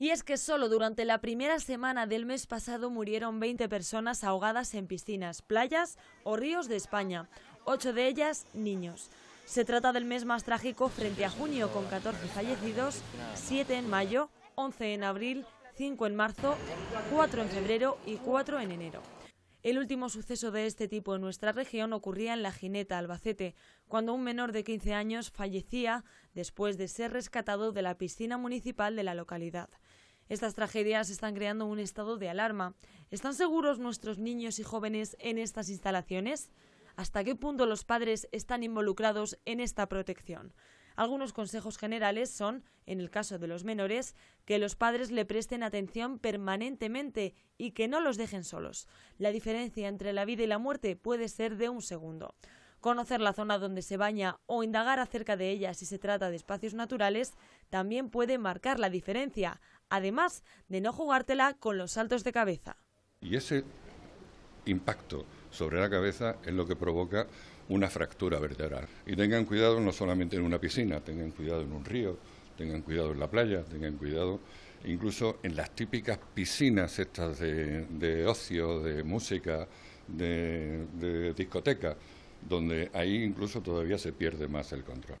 Y es que solo durante la primera semana del mes pasado murieron 20 personas ahogadas en piscinas, playas o ríos de España, ocho de ellas niños. Se trata del mes más trágico frente a junio, con 14 fallecidos, 7 en mayo, 11 en abril, 5 en marzo, 4 en febrero y 4 en enero. El último suceso de este tipo en nuestra región ocurría en La Gineta, Albacete, cuando un menor de 15 años fallecía después de ser rescatado de la piscina municipal de la localidad. Estas tragedias están creando un estado de alarma. ¿Están seguros nuestros niños y jóvenes en estas instalaciones? ¿Hasta qué punto los padres están involucrados en esta protección? Algunos consejos generales son, en el caso de los menores, que los padres le presten atención permanentemente y que no los dejen solos. La diferencia entre la vida y la muerte puede ser de un segundo. Conocer la zona donde se baña o indagar acerca de ella si se trata de espacios naturales también puede marcar la diferencia además de no jugártela con los saltos de cabeza. Y ese impacto sobre la cabeza es lo que provoca una fractura vertebral. Y tengan cuidado no solamente en una piscina, tengan cuidado en un río, tengan cuidado en la playa, tengan cuidado incluso en las típicas piscinas estas de, ocio, de música, de discoteca, donde ahí incluso todavía se pierde más el control.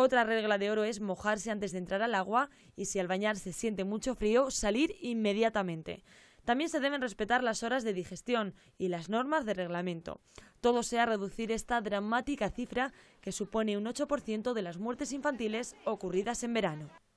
Otra regla de oro es mojarse antes de entrar al agua y si al bañarse siente mucho frío, salir inmediatamente. También se deben respetar las horas de digestión y las normas de reglamento. Todo sea reducir esta dramática cifra que supone un 8% de las muertes infantiles ocurridas en verano.